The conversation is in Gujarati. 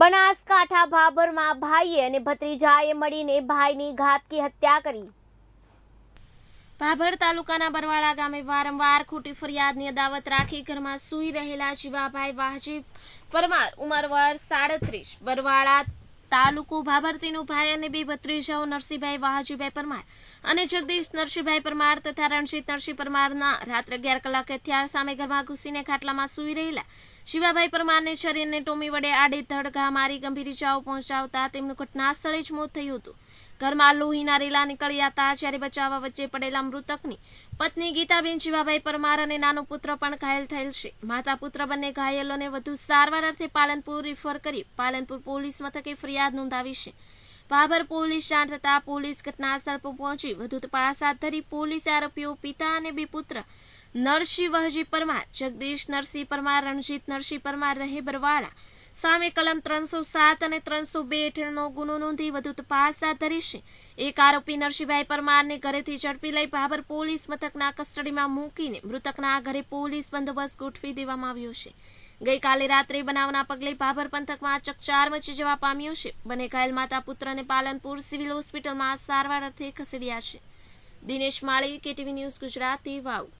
બનાસકાંઠા ભાભરમાં ભાઈએ અને ભત્રીજાએ મળીને ભાઈની ઘાતકી હત્યા કરી ભાભર તાલુકાના બરવાડા ગામે વારંવાર ખોટી ફરિયાદની અદાવત રાખી ઘરમાં સૂઈ રહેલા શિવાભાઈ વાહજી પરમાર ઉંમર વર્ષ સાડત્રીસ બરવાડા તાલુકો ભાભરતીનું ભાઈ અને બે ભત્રીજાઓ નરસિંહભાઈ વાહજીભાઈ પરમાર અને જગદીશ નરસિંહભાઈ પરમાર તથા રણજીત નરસિંહ પરમારના રાત્રે અગિયાર કલાકે હથિયાર સામે ઘરમાં ઘૂસીને ખાટલામાં સૂઈ રહેલા શિવાભાઈ પરમારને શરીરને ટોમી વડે આડે ધડ ઘા મારી ગંભીર ઇજાઓ પહોંચાવતા તેમનું ઘટના સ્થળે જ મોત થયું હતું ઘરમાં લોહીના રેલા નીકળ્યા હતા જ્યારે બચાવવા વચ્ચે પડેલા મૃતકની પત્ની ગીતાબેન જીવાભાઈ પરમાર અને નાનો પુત્ર પણ ઘાયલ થયેલ છે માતા પુત્ર બંને ઘાયલોને વધુ સારવાર અર્થે પાલનપુર રિફર કરી પાલનપુર પોલીસ મથકે ફરિયાદ નોંધાવી છે ભાભર પોલીસ જાણ થતાં પોલીસ ઘટના સ્થળ પર પહોંચી વધુ તપાસ હાથ ધરી પોલીસે આરોપીઓ પિતા અને બે પુત્ર નરસિંહ વહજી પરમાર જગદીશ નરસિંહ પરમાર રણજીત નરસિંહ પરમાર રહે બરવાળા સામે કલમ ત્રણસો સાત અને ત્રણસો બે હેઠળનો ગુનો નોંધી વધુ તપાસ હાથ ધરી છે એક આરોપી નરસિંહભાઈ પરમારને ઘરેથી ઝડપી લઈ ભાભર પોલીસ મથકના કસ્ટડીમાં મૂકીને મૃતકના ઘરે પોલીસ બંદોબસ્ત ગોઠવી દેવામાં આવ્યો છે ગઈકાલે રાત્રે બનાવના પગલે ભાભર પંથકમાં ચકચાર મચી જવા પામ્યો છે બને ઘાયલ માતા પુત્રને પાલનપુર સિવિલ હોસ્પિટલમાં સારવાર અર્થે ખસેડ્યા છે દિનેશ માળી કેટીવી ન્યૂઝ ગુજરાતી વાવ